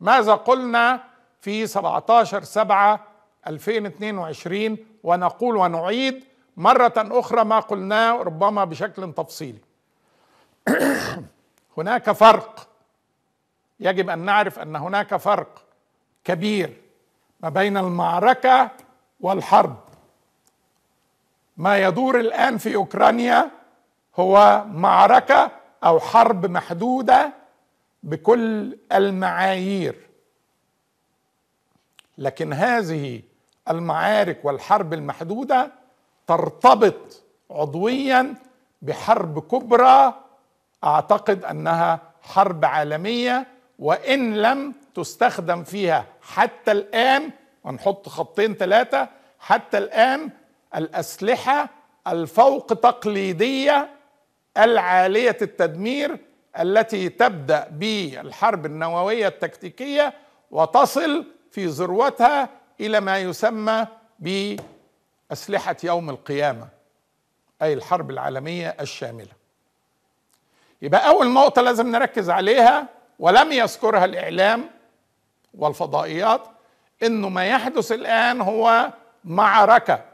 ماذا قلنا في 17 7 2022 ونقول ونعيد مرة أخرى ما قلناه ربما بشكل تفصيلي هناك فرق يجب أن نعرف أن هناك فرق كبير ما بين المعركة والحرب ما يدور الآن في أوكرانيا هو معركة أو حرب محدودة بكل المعايير لكن هذه المعارك والحرب المحدوده ترتبط عضويا بحرب كبرى اعتقد انها حرب عالميه وان لم تستخدم فيها حتى الان ونحط خطين ثلاثه حتى الان الاسلحه الفوق تقليديه العاليه التدمير التي تبدأ بالحرب النووية التكتيكية وتصل في ذروتها إلى ما يسمى بأسلحة يوم القيامة أي الحرب العالمية الشاملة يبقى أول نقطة لازم نركز عليها ولم يذكرها الإعلام والفضائيات انه ما يحدث الان هو معركه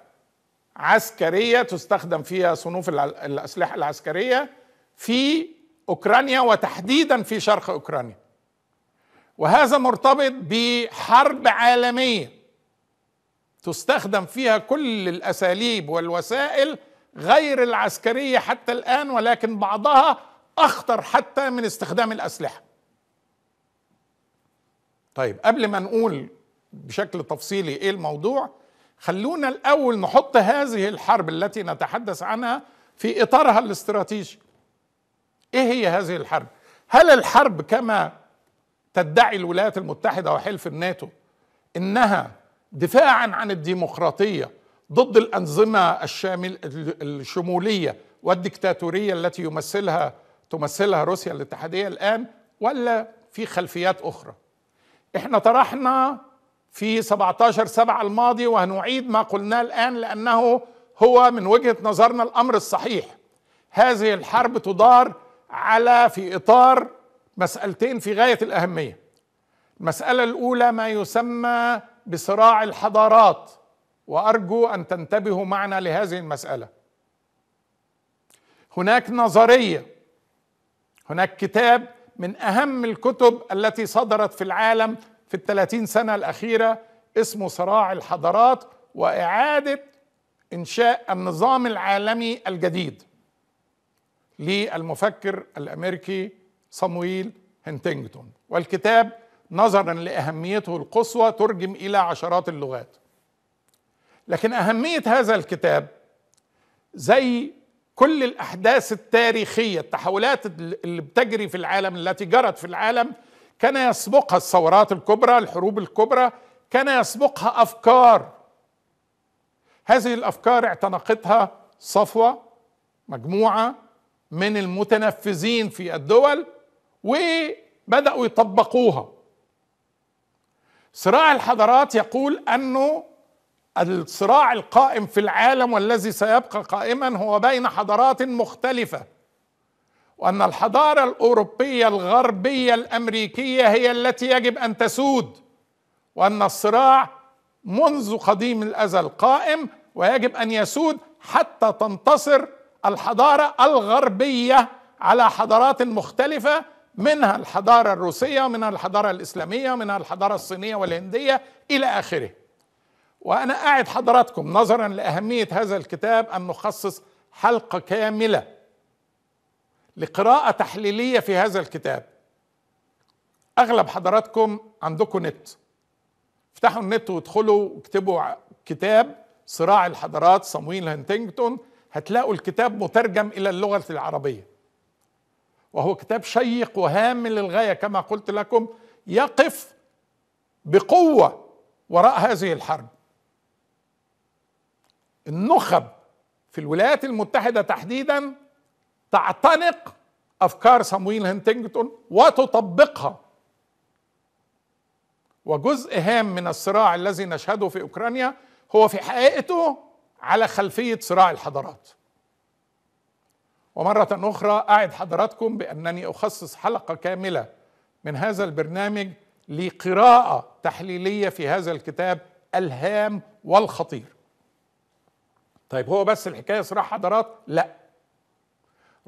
عسكريه تستخدم فيها صنوف الاسلحه العسكريه في اوكرانيا وتحديدا في شرق اوكرانيا وهذا مرتبط بحرب عالميه تستخدم فيها كل الاساليب والوسائل غير العسكريه حتى الان ولكن بعضها اخطر حتى من استخدام الاسلحه طيب قبل ما نقول بشكل تفصيلي ايه الموضوع خلونا الاول نحط هذه الحرب التي نتحدث عنها في اطارها الاستراتيجي ايه هي هذه الحرب هل الحرب كما تدعي الولايات المتحده وحلف الناتو انها دفاعا عن الديمقراطيه ضد الانظمه الشامل الشموليه والدكتاتوريه التي يمثلها تمثلها روسيا الاتحاديه الان ولا في خلفيات اخرى احنا طرحنا في 17 سبعة الماضي وهنعيد ما قلناه الآن لأنه هو من وجهة نظرنا الأمر الصحيح هذه الحرب تدار على في اطار مسالتين في غايه الاهميه المساله الاولى ما يسمى بصراع الحضارات وارجو ان تنتبهوا معنا لهذه المساله هناك نظريه هناك كتاب من اهم الكتب التي صدرت في العالم في الثلاثين سنه الاخيره اسمه صراع الحضارات واعاده انشاء النظام العالمي الجديد للمفكر الامريكي صمويل هنتنجتون والكتاب نظرا لاهميته القصوى ترجم الى عشرات اللغات لكن اهميه هذا الكتاب زي كل الاحداث التاريخيه التحولات اللي بتجري في العالم التي جرت في العالم كان يسبقها الثورات الكبرى الحروب الكبرى كان يسبقها افكار هذه الافكار اعتنقتها صفوه مجموعه من المتنفذين في الدول وبداوا يطبقوها صراع الحضارات يقول انه الصراع القائم في العالم والذي سيبقى قائما هو بين حضارات مختلفه وان الحضاره الاوروبيه الغربيه الامريكيه هي التي يجب ان تسود وان الصراع منذ قديم الازل قائم ويجب ان يسود حتى تنتصر الحضاره الغربيه على حضارات مختلفه منها الحضاره الروسيه من الحضاره الاسلاميه من الحضاره الصينيه والهنديه الى اخره وانا اعد حضراتكم نظرا لاهميه هذا الكتاب ان نخصص حلقه كامله لقراءه تحليليه في هذا الكتاب اغلب حضراتكم عندكم نت افتحوا النت وادخلوا واكتبوا كتاب صراع الحضارات صمويل هنتنجتون هتلاقوا الكتاب مترجم إلى اللغة العربية وهو كتاب شيق وهام للغاية كما قلت لكم يقف بقوة وراء هذه الحرب النخب في الولايات المتحدة تحديدا تعتنق أفكار سامويل هنتنجتون وتطبقها وجزء هام من الصراع الذي نشهده في أوكرانيا هو في حقيقته على خلفيه صراع الحضارات ومره اخرى اعد حضراتكم بانني اخصص حلقه كامله من هذا البرنامج لقراءه تحليليه في هذا الكتاب الهام والخطير طيب هو بس الحكايه صراع حضارات لا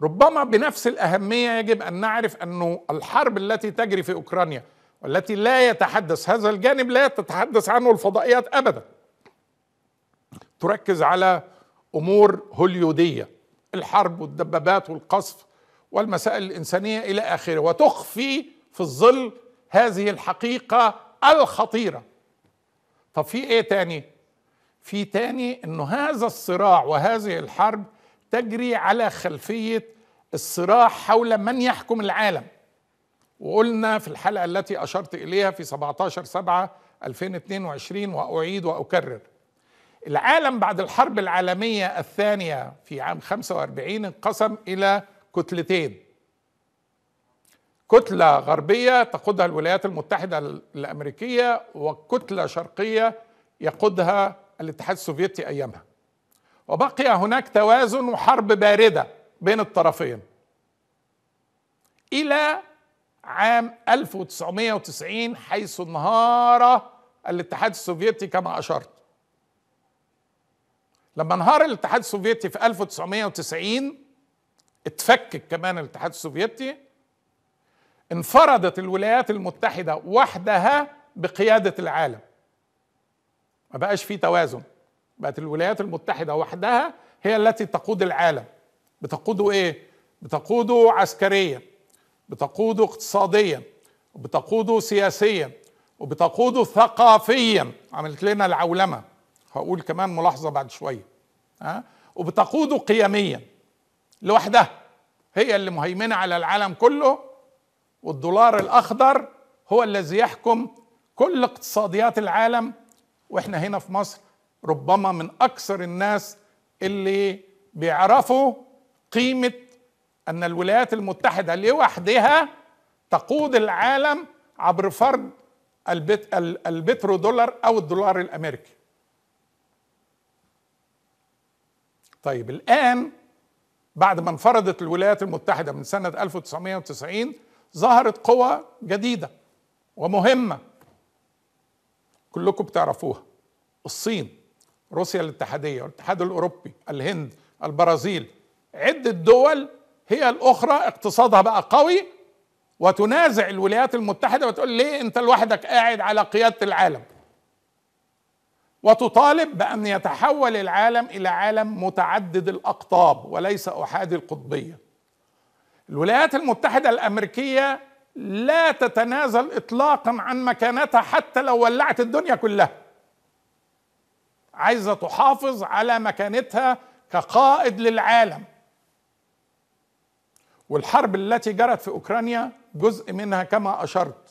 ربما بنفس الاهميه يجب ان نعرف انه الحرب التي تجري في اوكرانيا والتي لا يتحدث هذا الجانب لا تتحدث عنه الفضائيات ابدا تركز على امور هوليوديه الحرب والدبابات والقصف والمسائل الانسانيه الى اخره وتخفي في الظل هذه الحقيقه الخطيره طب في ايه تاني في تاني انه هذا الصراع وهذه الحرب تجري على خلفيه الصراع حول من يحكم العالم وقلنا في الحلقه التي اشرت اليها في 17 7 2022 واعيد واكرر العالم بعد الحرب العالمية الثانية في عام 45 انقسم إلى كتلتين كتلة غربية تقودها الولايات المتحدة الأمريكية وكتلة شرقية يقودها الاتحاد السوفيتي أيامها وبقي هناك توازن وحرب باردة بين الطرفين إلى عام 1990 حيث انهار الاتحاد السوفيتي كما أشرت لما انهار الاتحاد السوفيتي في 1990 اتفكك كمان الاتحاد السوفيتي انفردت الولايات المتحدة وحدها بقيادة العالم ما بقاش في توازن بقت الولايات المتحدة وحدها هي التي تقود العالم بتقوده ايه بتقوده عسكريا بتقوده اقتصاديا بتقوده سياسيا وبتقوده ثقافيا عملت لنا العولمه هقول كمان ملاحظه بعد شويه ها وبتقوده قيميا لوحدها هي اللي مهيمنه على العالم كله والدولار الاخضر هو الذي يحكم كل اقتصاديات العالم واحنا هنا في مصر ربما من اكثر الناس اللي بيعرفوا قيمه ان الولايات المتحده لوحدها تقود العالم عبر فرض البترو دولار او الدولار الامريكي طيب الآن بعد ما انفردت الولايات المتحدة من سنة 1990 ظهرت قوى جديدة ومهمة كلكم بتعرفوها الصين روسيا الاتحادية والاتحاد الأوروبي الهند البرازيل عدة دول هي الأخرى اقتصادها بقى قوي وتنازع الولايات المتحدة وتقول ليه أنت لوحدك قاعد على قيادة العالم وتطالب بأن يتحول العالم إلى عالم متعدد الأقطاب وليس أحادي القطبية الولايات المتحدة الأمريكية لا تتنازل إطلاقا عن مكانتها حتى لو ولعت الدنيا كلها عايزة تحافظ على مكانتها كقائد للعالم والحرب التي جرت في أوكرانيا جزء منها كما أشرت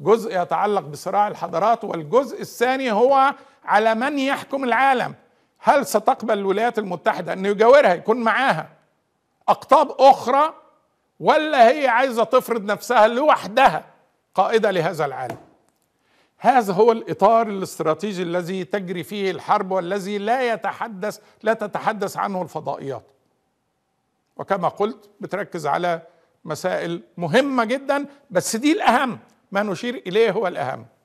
جزء يتعلق بصراع الحضارات والجزء الثاني هو على من يحكم العالم هل ستقبل الولايات المتحدة أن يجاورها يكون معاها أقطاب أخرى ولا هي عايزة تفرض نفسها لوحدها قائدة لهذا العالم هذا هو الإطار الاستراتيجي الذي تجري فيه الحرب والذي لا يتحدث لا تتحدث عنه الفضائيات وكما قلت بتركز على مسائل مهمة جدا بس دي الأهم ما نشير اليه هو الاهم